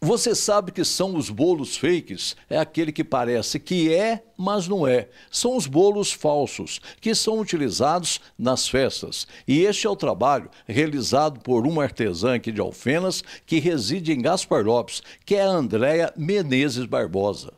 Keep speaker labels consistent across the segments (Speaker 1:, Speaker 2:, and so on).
Speaker 1: Você sabe que são os bolos fakes? É aquele que parece que é, mas não é. São os bolos falsos, que são utilizados nas festas. E este é o trabalho realizado por uma artesã aqui de Alfenas, que reside em Gaspar Lopes, que é a Andréia Menezes Barbosa.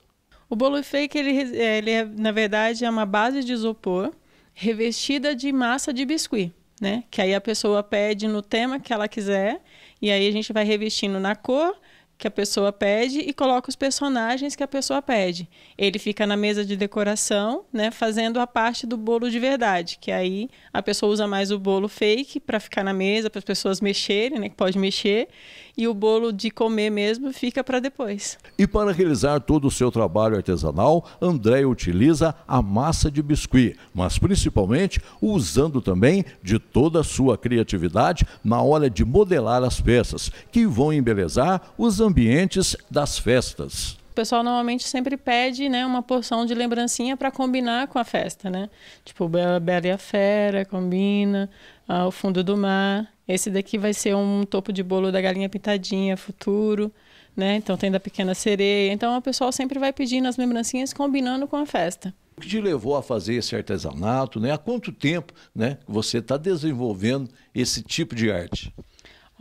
Speaker 2: O bolo fake, ele, é, ele é, na verdade, é uma base de isopor revestida de massa de biscuit, né? Que aí a pessoa pede no tema que ela quiser, e aí a gente vai revestindo na cor que a pessoa pede e coloca os personagens que a pessoa pede. Ele fica na mesa de decoração, né, fazendo a parte do bolo de verdade, que aí a pessoa usa mais o bolo fake para ficar na mesa, para as pessoas mexerem, né, que pode mexer, e o bolo de comer mesmo fica para depois.
Speaker 1: E para realizar todo o seu trabalho artesanal, André utiliza a massa de biscuit, mas principalmente usando também de toda a sua criatividade na hora de modelar as peças que vão embelezar os ambientes das festas.
Speaker 2: O pessoal normalmente sempre pede né, uma porção de lembrancinha para combinar com a festa, né? Tipo, Bela, Bela e a Fera combina, ah, o fundo do mar. Esse daqui vai ser um topo de bolo da galinha pintadinha, futuro. Né? Então tem da pequena sereia. Então o pessoal sempre vai pedindo as lembrancinhas combinando com a festa.
Speaker 1: O que te levou a fazer esse artesanato, né? Há quanto tempo, né, você está desenvolvendo esse tipo de arte?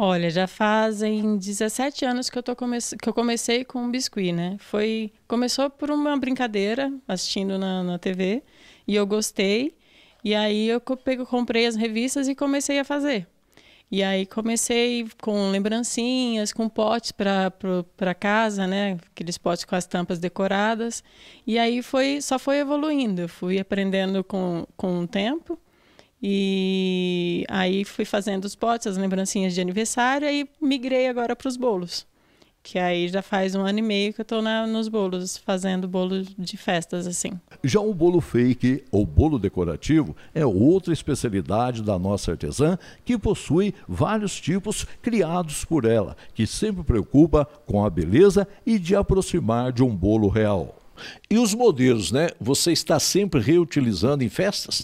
Speaker 2: Olha, já fazem 17 anos que eu, tô come... que eu comecei com biscuit, né? Foi... Começou por uma brincadeira, assistindo na, na TV, e eu gostei. E aí eu comprei as revistas e comecei a fazer. E aí comecei com lembrancinhas, com potes para casa, né? Aqueles potes com as tampas decoradas. E aí foi só foi evoluindo, eu fui aprendendo com, com o tempo. E aí fui fazendo os potes, as lembrancinhas de aniversário, e migrei agora para os bolos. Que aí já faz um ano e meio que eu estou nos bolos, fazendo bolo de festas assim.
Speaker 1: Já o bolo fake ou bolo decorativo é outra especialidade da nossa artesã que possui vários tipos criados por ela, que sempre preocupa com a beleza e de aproximar de um bolo real. E os modelos, né? Você está sempre reutilizando em festas?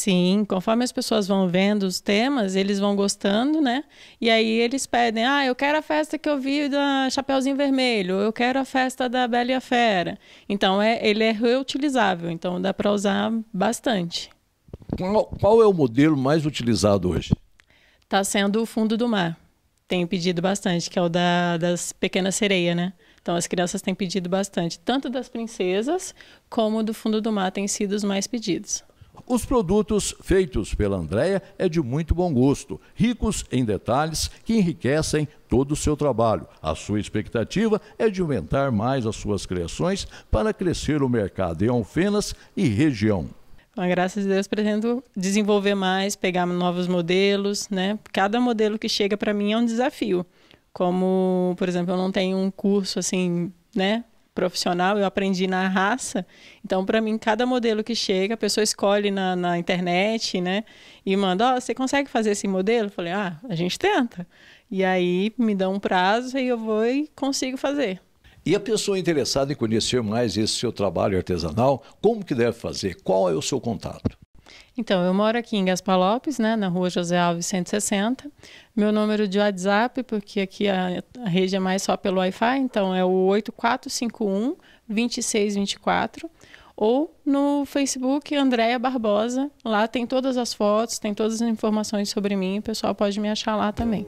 Speaker 2: Sim, conforme as pessoas vão vendo os temas, eles vão gostando, né? E aí eles pedem: ah, eu quero a festa que eu vi da Chapeuzinho Vermelho, eu quero a festa da Bela e a Fera. Então é, ele é reutilizável,
Speaker 1: então dá para usar bastante. Qual, qual é o modelo mais utilizado hoje?
Speaker 2: Está sendo o fundo do mar. Tenho pedido bastante, que é o da, das pequenas sereias, né? Então as crianças têm pedido bastante, tanto das princesas como do fundo do mar têm sido os mais pedidos.
Speaker 1: Os produtos feitos pela Andréia é de muito bom gosto, ricos em detalhes que enriquecem todo o seu trabalho. A sua expectativa é de aumentar mais as suas criações para crescer o mercado em Alfenas e região.
Speaker 2: a ah, graças a Deus pretendo desenvolver mais, pegar novos modelos, né? Cada modelo que chega para mim é um desafio. Como, por exemplo, eu não tenho um curso assim, né, profissional, eu aprendi na raça. Então, para mim, cada modelo que chega, a pessoa escolhe na, na internet, né? E manda, ó, oh, você consegue fazer esse modelo? Eu falei, ah, a gente tenta. E aí me dá um prazo e eu vou e consigo fazer.
Speaker 1: E a pessoa interessada em conhecer mais esse seu trabalho artesanal, como que deve fazer? Qual é o seu contato?
Speaker 2: Então, eu moro aqui em Gaspar Lopes, né, na rua José Alves 160. Meu número de WhatsApp, porque aqui a, a rede é mais só pelo Wi-Fi, então é o 8451 2624 ou no Facebook Andréia Barbosa. Lá tem todas as fotos, tem todas as informações sobre mim, o pessoal pode me achar lá também.